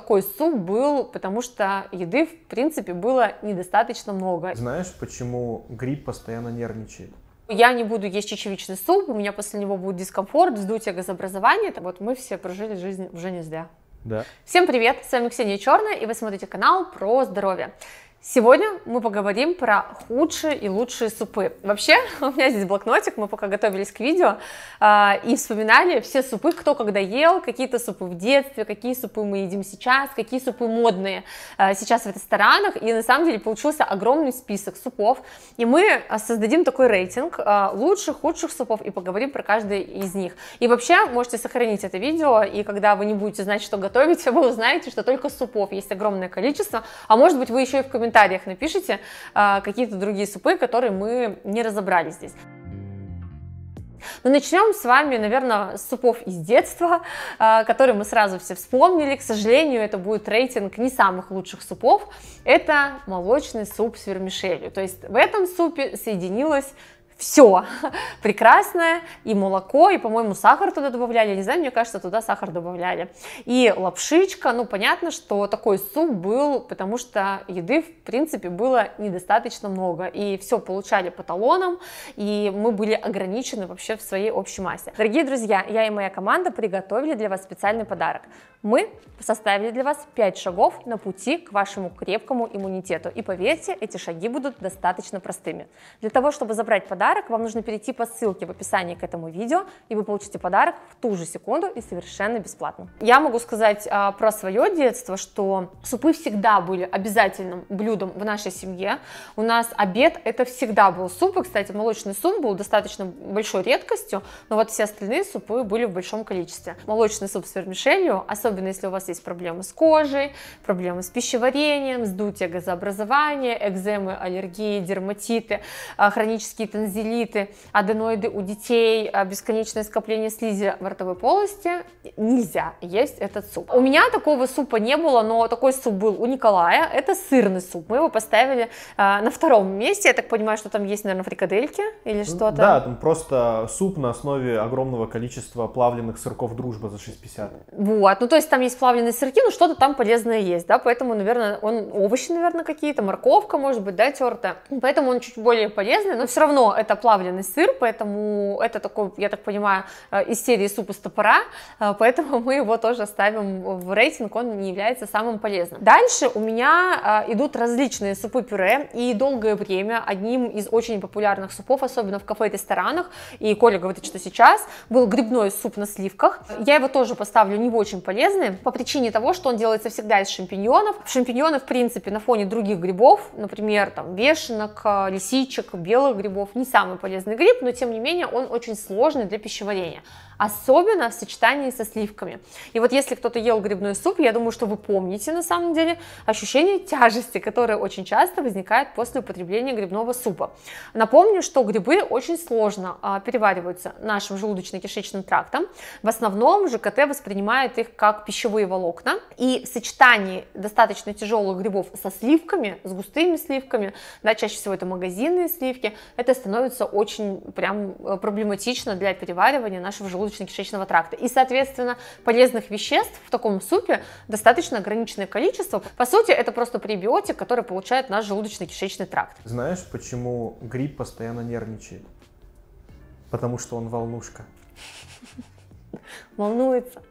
такой суп был, потому что еды, в принципе, было недостаточно много. Знаешь, почему грипп постоянно нервничает? Я не буду есть чечевичный суп, у меня после него будет дискомфорт, вздутие газообразования. Вот мы все прожили жизнь уже не зря. Да. Всем привет, с вами Ксения Черная, и вы смотрите канал про здоровье. Сегодня мы поговорим про худшие и лучшие супы. Вообще, у меня здесь блокнотик, мы пока готовились к видео э, и вспоминали все супы, кто когда ел, какие-то супы в детстве, какие супы мы едим сейчас, какие супы модные э, сейчас в ресторанах. И на самом деле получился огромный список супов. И мы а, создадим такой рейтинг э, лучших, худших супов и поговорим про каждый из них. И вообще, можете сохранить это видео, и когда вы не будете знать, что готовить, вы узнаете, что только супов есть огромное количество. А может быть, вы еще и в комментариях комментариях напишите а, какие-то другие супы, которые мы не разобрали здесь. Но ну, начнем с вами, наверное, с супов из детства, а, которые мы сразу все вспомнили. К сожалению, это будет рейтинг не самых лучших супов. Это молочный суп с вермишелью. То есть в этом супе соединилось все прекрасное, и молоко, и, по-моему, сахар туда добавляли, не знаю, мне кажется, туда сахар добавляли. И лапшичка, ну, понятно, что такой суп был, потому что еды, в принципе, было недостаточно много, и все получали по талонам, и мы были ограничены вообще в своей общей массе. Дорогие друзья, я и моя команда приготовили для вас специальный подарок. Мы составили для вас 5 шагов на пути к вашему крепкому иммунитету. И поверьте, эти шаги будут достаточно простыми. Для того, чтобы забрать подарок, вам нужно перейти по ссылке в описании к этому видео, и вы получите подарок в ту же секунду и совершенно бесплатно. Я могу сказать а, про свое детство, что супы всегда были обязательным блюдом в нашей семье. У нас обед это всегда был суп, и, кстати, молочный суп был достаточно большой редкостью, но вот все остальные супы были в большом количестве. Молочный суп с вермишелью, особенно особенно если у вас есть проблемы с кожей, проблемы с пищеварением, сдутие газообразования, экземы, аллергии, дерматиты, а, хронические танзелиты, аденоиды у детей, а, бесконечное скопление слизи в ротовой полости, нельзя есть этот суп. У меня такого супа не было, но такой суп был у Николая, это сырный суп, мы его поставили а, на втором месте, я так понимаю, что там есть, наверное, фрикадельки или ну, что-то. Да, там просто суп на основе огромного количества плавленных сырков дружба за 6,50. Вот, ну то есть там есть плавленые сырки, ну что-то там полезное есть, да, поэтому, наверное, он овощи, наверное, какие-то, морковка, может быть, да, терта, поэтому он чуть более полезный, но все равно это плавленый сыр, поэтому это такой, я так понимаю, э, из серии суп из топора, э, поэтому мы его тоже ставим в рейтинг, он не является самым полезным. Дальше у меня э, идут различные супы-пюре, и долгое время одним из очень популярных супов, особенно в кафе и ресторанах, и Коля говорит, что сейчас, был грибной суп на сливках, я его тоже поставлю не очень полезным, полезны по причине того, что он делается всегда из шампиньонов. Шампиньоны, в принципе, на фоне других грибов, например, там, вешенок, э, лисичек, белых грибов, не самый полезный гриб, но тем не менее он очень сложный для пищеварения особенно в сочетании со сливками. И вот если кто-то ел грибной суп, я думаю, что вы помните на самом деле ощущение тяжести, которое очень часто возникает после употребления грибного супа. Напомню, что грибы очень сложно а, перевариваются нашим желудочно-кишечным трактом. В основном ЖКТ воспринимает их как пищевые волокна. И в сочетании достаточно тяжелых грибов со сливками, с густыми сливками, да, чаще всего это магазинные сливки, это становится очень прям э, проблематично для переваривания нашего желудочного желудочно-кишечного тракта. И, соответственно, полезных веществ в таком супе достаточно ограниченное количество. По сути, это просто пребиотик, который получает наш желудочно-кишечный тракт. Знаешь, почему гриб постоянно нервничает? Потому что он волнушка. Волнуется.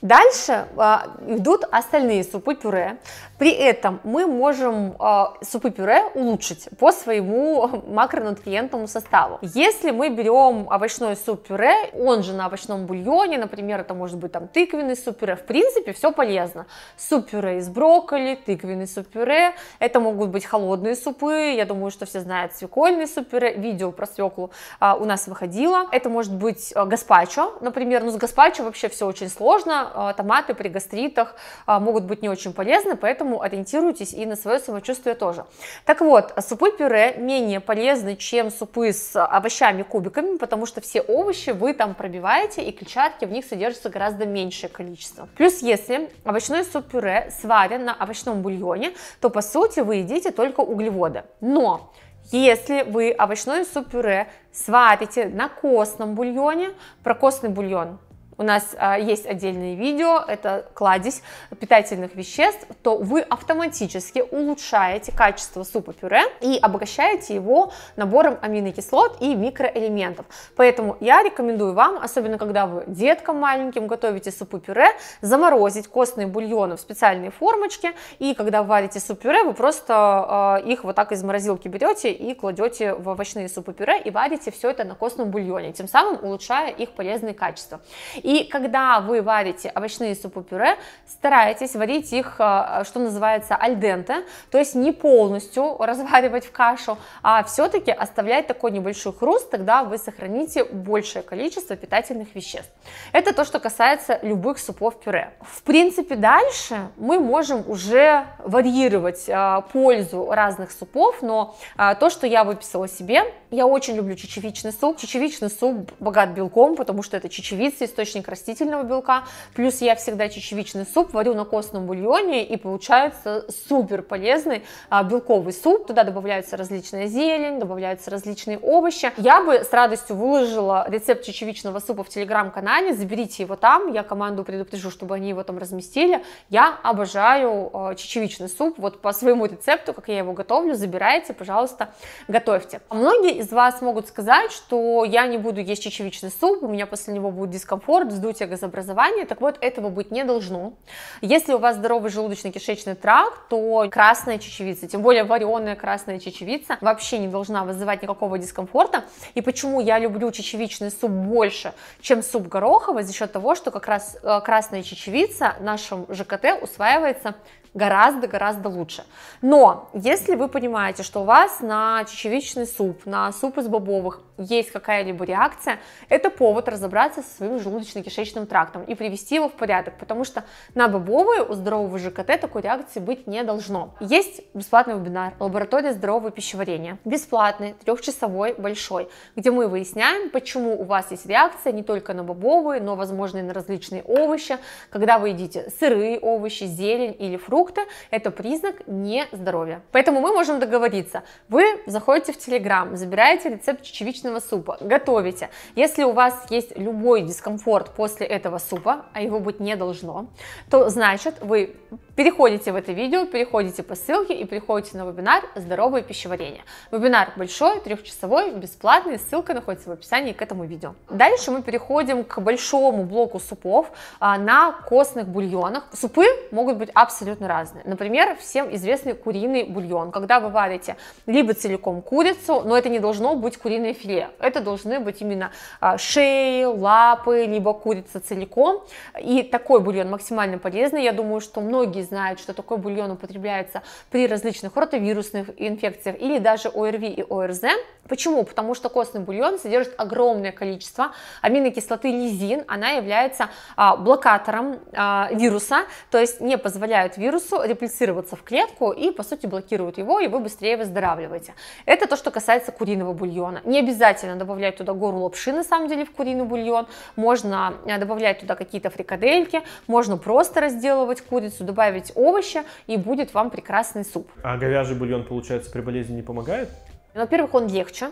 Дальше а, идут остальные супы-пюре. При этом мы можем э, супы-пюре улучшить по своему макронутриентному составу. Если мы берем овощной суп-пюре, он же на овощном бульоне, например, это может быть там тыквенный суп-пюре, в принципе, все полезно. Суп-пюре из брокколи, тыквенный суп-пюре, это могут быть холодные супы, я думаю, что все знают свекольный суп-пюре, видео про свеклу э, а, у нас выходило. Это может быть э, гаспачо, например, ну с гаспачо вообще все очень сложно, э, томаты при гастритах э, могут быть не очень полезны, поэтому поэтому ориентируйтесь и на свое самочувствие тоже. Так вот, супы-пюре менее полезны, чем супы с овощами кубиками, потому что все овощи вы там пробиваете, и клетчатки в них содержится гораздо меньшее количество. Плюс, если овощной суп-пюре сварен на овощном бульоне, то по сути вы едите только углеводы. Но если вы овощной суп-пюре сварите на костном бульоне, про костный бульон у нас а, есть отдельное видео, это кладезь питательных веществ, то вы автоматически улучшаете качество супа-пюре и обогащаете его набором аминокислот и микроэлементов. Поэтому я рекомендую вам, особенно когда вы деткам маленьким готовите супы-пюре, заморозить костные бульоны в специальные формочки, и когда варите суп-пюре, вы просто а, их вот так из морозилки берете и кладете в овощные супы-пюре и варите все это на костном бульоне, тем самым улучшая их полезные качества. И когда вы варите овощные супы-пюре, старайтесь варить их, э, что называется, альденте, то есть не полностью разваривать в кашу, а все-таки оставлять такой небольшой хруст, тогда вы сохраните большее количество питательных веществ. Это то, что касается любых супов-пюре. В принципе, дальше мы можем уже варьировать э, пользу разных супов, но э, то, что я выписала себе, я очень люблю чечевичный суп. Чечевичный суп богат белком, потому что это чечевица, источник источник растительного белка, плюс я всегда чечевичный суп варю на костном бульоне, и получается супер полезный а, белковый суп, туда добавляются различные зелень, добавляются различные овощи. Я бы с радостью выложила рецепт чечевичного супа в телеграм-канале, заберите его там, я команду предупрежу, чтобы они его там разместили. Я обожаю э, чечевичный суп, вот по своему рецепту, как я его готовлю, забирайте, пожалуйста, готовьте. Многие из вас могут сказать, что я не буду есть чечевичный суп, у меня после него будет дискомфорт, от вздутия газообразования. Так вот, этого быть не должно. Если у вас здоровый желудочно-кишечный тракт, то красная чечевица, тем более вареная красная чечевица, вообще не должна вызывать никакого дискомфорта. И почему я люблю чечевичный суп больше, чем суп гороховый, за счет того, что как раз э, красная чечевица нашим ЖКТ усваивается гораздо-гораздо лучше. Но если вы понимаете, что у вас на чечевичный суп, на суп из бобовых есть какая-либо реакция, это повод разобраться со своим желудочно-кишечным трактом и привести его в порядок, потому что на бобовые у здорового ЖКТ такой реакции быть не должно. Есть бесплатный вебинар «Лаборатория здорового пищеварения», бесплатный, трехчасовой, большой, где мы выясняем, почему у вас есть реакция не только на бобовые, но, возможно, и на различные овощи, когда вы едите сырые овощи, зелень или фрукты, продукты, это признак нездоровья. Поэтому мы можем договориться. Вы заходите в Телеграм, забираете рецепт чечевичного супа, готовите. Если у вас есть любой дискомфорт после этого супа, а его быть не должно, то значит вы переходите в это видео, переходите по ссылке и приходите на вебинар «Здоровое пищеварение». Вебинар большой, трехчасовой, бесплатный, ссылка находится в описании к этому видео. Дальше мы переходим к большому блоку супов а, на костных бульонах. Супы могут быть абсолютно разные. Например, всем известный куриный бульон, когда вы варите либо целиком курицу, но это не должно быть куриное филе, это должны быть именно а, шеи, лапы, либо курица целиком. И такой бульон максимально полезный. Я думаю, что многие знают, что такой бульон употребляется при различных ротовирусных инфекциях или даже ОРВИ и ОРЗ. Почему? Потому что костный бульон содержит огромное количество аминокислоты лизин, она является а, блокатором а, вируса, то есть не позволяет вирусу вирусу реплицироваться в клетку и, по сути, блокируют его, и вы быстрее выздоравливаете. Это то, что касается куриного бульона. Не обязательно добавлять туда гору лапши, на самом деле, в куриный бульон. Можно э, добавлять туда какие-то фрикадельки, можно просто разделывать курицу, добавить овощи, и будет вам прекрасный суп. А говяжий бульон, получается, при болезни не помогает? Во-первых, он легче,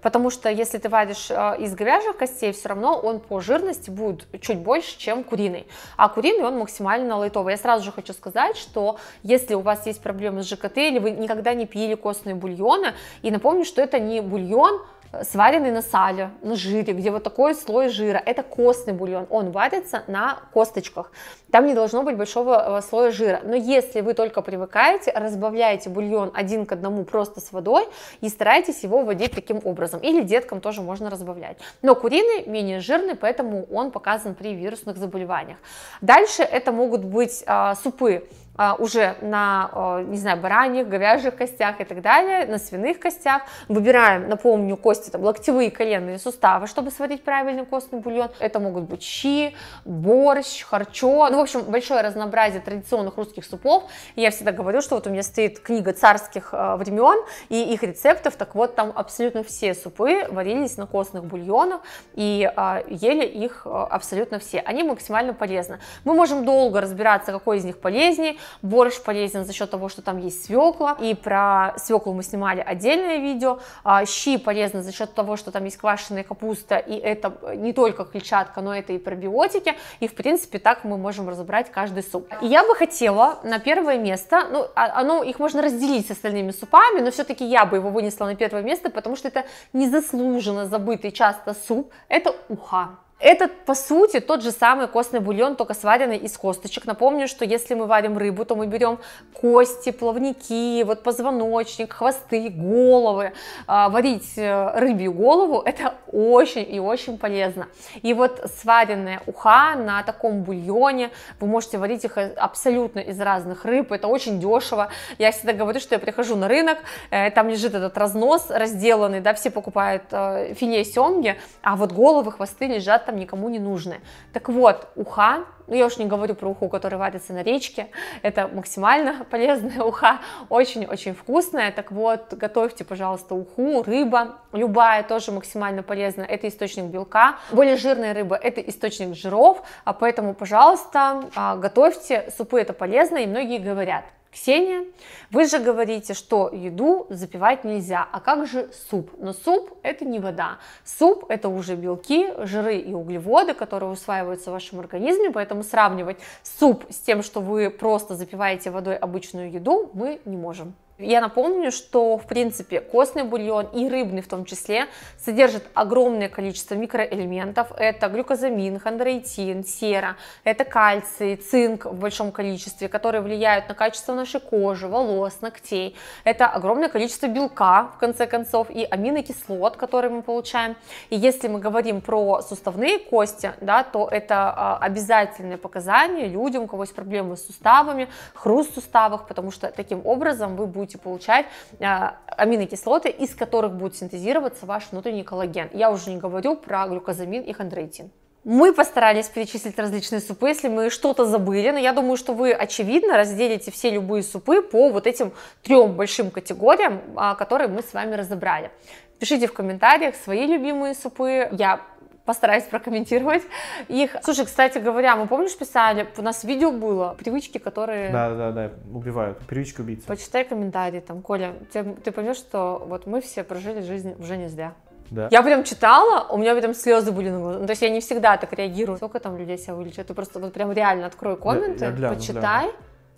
Потому что если ты варишь э, из говяжьих костей, все равно он по жирности будет чуть больше, чем куриный. А куриный он максимально лайтовый. Я сразу же хочу сказать, что если у вас есть проблемы с ЖКТ или вы никогда не пили костные бульоны, и напомню, что это не бульон, сваренный на сале, на жире, где вот такой слой жира, это костный бульон, он варится на косточках, там не должно быть большого э, слоя жира, но если вы только привыкаете, разбавляете бульон один к одному просто с водой и старайтесь его вводить таким образом, или деткам тоже можно разбавлять, но куриный менее жирный, поэтому он показан при вирусных заболеваниях. Дальше это могут быть а, супы, а, уже на, а, не знаю, бараньих, говяжьих костях и так далее, на свиных костях. Выбираем, напомню, кости, там, локтевые, коленные суставы, чтобы сварить правильный костный бульон. Это могут быть щи, борщ, харчо. Ну, в общем, большое разнообразие традиционных русских супов. Я всегда говорю, что вот у меня стоит книга царских а, времен и их рецептов. Так вот, там абсолютно все супы варились на костных бульонах и ели их абсолютно все. Они максимально полезны. Мы можем долго разбираться, какой из них полезнее, Борщ полезен за счет того, что там есть свекла, и про свеклу мы снимали отдельное видео. А, щи полезны за счет того, что там есть квашеная капуста, и это не только клетчатка, но это и пробиотики, и в принципе так мы можем разобрать каждый суп. И я бы хотела на первое место, ну, а, оно, их можно разделить с остальными супами, но все-таки я бы его вынесла на первое место, потому что это незаслуженно забытый часто суп, это уха. Это, по сути, тот же самый костный бульон, только сваренный из косточек. Напомню, что если мы варим рыбу, то мы берем кости, плавники, вот позвоночник, хвосты, головы. А, варить э, рыбью голову – это очень и очень полезно. И вот сваренная уха на таком бульоне, вы можете варить их э, абсолютно из разных рыб, это очень дешево. Я всегда говорю, что я прихожу на рынок, э, там лежит этот разнос разделанный, да, все покупают филе семги, а вот головы, хвосты лежат там никому не нужны. Так вот, уха, ну, я уж не говорю про уху, которая варится на речке, это максимально полезная уха, очень-очень вкусная, так вот, готовьте, пожалуйста, уху, рыба, любая тоже максимально полезная, это источник белка, более жирная рыба, это источник жиров, а поэтому, пожалуйста, а, готовьте, супы это полезно, и многие говорят, Ксения, вы же говорите, что еду запивать нельзя, а как же суп? Но суп это не вода, суп это уже белки, жиры и углеводы, которые усваиваются в вашем организме, поэтому сравнивать суп с тем, что вы просто запиваете водой обычную еду, мы не можем. Я напомню, что в принципе костный бульон и рыбный в том числе содержит огромное количество микроэлементов. Это глюкозамин, хондроитин, сера, это кальций, цинк в большом количестве, которые влияют на качество нашей кожи, волос, ногтей. Это огромное количество белка, в конце концов, и аминокислот, которые мы получаем. И если мы говорим про суставные кости, да, то это а, обязательное показание людям, у кого есть проблемы с суставами, хруст в суставах, потому что таким образом вы будете будете получать а, аминокислоты, из которых будет синтезироваться ваш внутренний коллаген. Я уже не говорю про глюкозамин и хондроитин. Мы постарались перечислить различные супы, если мы что-то забыли, но я думаю, что вы, очевидно, разделите все любые супы по вот этим трем большим категориям, а, которые мы с вами разобрали. Пишите в комментариях свои любимые супы. Я постараюсь прокомментировать их. Слушай, кстати говоря, мы помнишь писали, у нас видео было, привычки, которые... Да, да, да, убивают, привычки убийцы. Почитай комментарии там, Коля, ты, ты поймешь, что вот мы все прожили жизнь уже не зря. Да. Я прям читала, у меня прям слезы были на глазах. Ну, то есть я не всегда так реагирую. Сколько там людей себя вылечат? Ты просто вот прям реально открой комменты, я, я гляну, почитай. Гляну.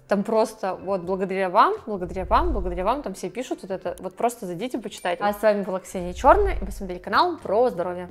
Там просто вот благодаря вам, благодаря вам, благодаря вам, там все пишут вот это. Вот просто зайдите, почитайте. А с вами была Ксения Черная, и мы смотрели канал про здоровье.